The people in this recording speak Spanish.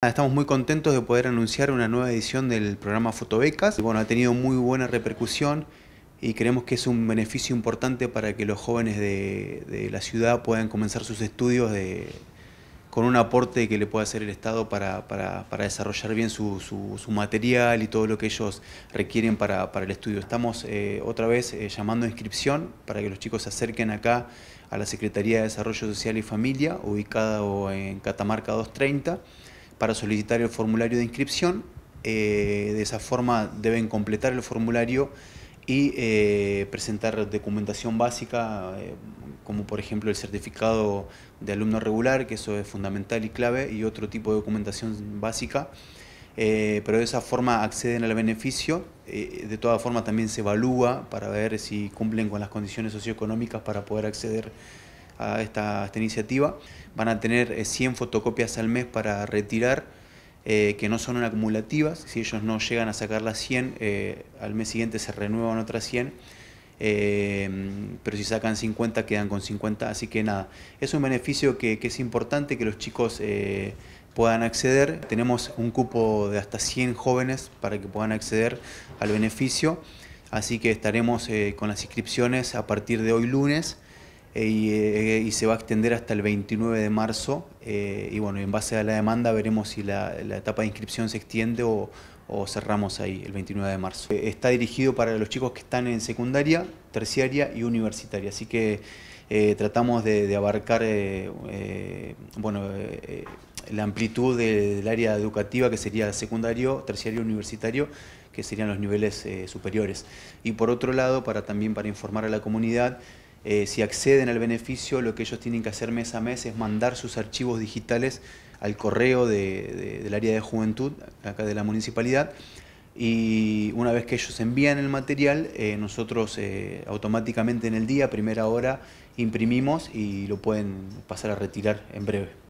Ah, estamos muy contentos de poder anunciar una nueva edición del programa Fotobecas. Bueno, ha tenido muy buena repercusión y creemos que es un beneficio importante para que los jóvenes de, la ciudad puedan comenzar sus estudios con un aporte que le pueda hacer el Estado para, desarrollar bien su, material y todo lo que ellos requieren para, el estudio. Estamos eh, otra vez eh, llamando a inscripción para que los chicos se acerquen acá a la Secretaría de Desarrollo Social y Familia, ubicada en Catamarca 230 para solicitar el formulario de inscripción. Eh, de esa forma deben completar el formulario y eh, presentar documentación básica, eh, como por ejemplo el certificado de alumno regular, que eso es fundamental y clave, y otro tipo de documentación básica. pero de esa forma acceden al beneficio. de todas formas también se evalúa para ver si cumplen con las condiciones socioeconómicas para poder acceder a esta, iniciativa. Van a tener 100 eh, fotocopias al mes para retirar, eh, que no son acumulativas. Si ellos no llegan a sacar las 100, eh, al mes siguiente se renuevan otras 100. pero si sacan 50 quedan con 50, así que nada, es un beneficio que, es importante que los chicos puedan acceder. Tenemos un cupo de hasta 100 jóvenes para que puedan acceder al beneficio, así que estaremos con las inscripciones a partir de hoy lunes eh, eh, y, se va a extender hasta el 29 de marzo. Eh, y bueno, en base a la demanda veremos si la, etapa de inscripción se extiende o, cerramos ahí el 29 de marzo. Está dirigido para los chicos que están en secundaria, terciaria y universitaria, así que tratamos de, abarcar bueno, la amplitud del área educativa que sería secundario, terciario, y universitario, que serían los niveles superiores. Y por otro lado, para también para informar a la comunidad, eh, si acceden al beneficio, lo que ellos tienen que hacer mes a mes es mandar sus archivos digitales al correo del área de juventud, acá de la municipalidad, y una vez que ellos envían el material, eh, nosotros eh, automáticamente en el día, primera hora, imprimimos y lo pueden pasar a retirar en breve.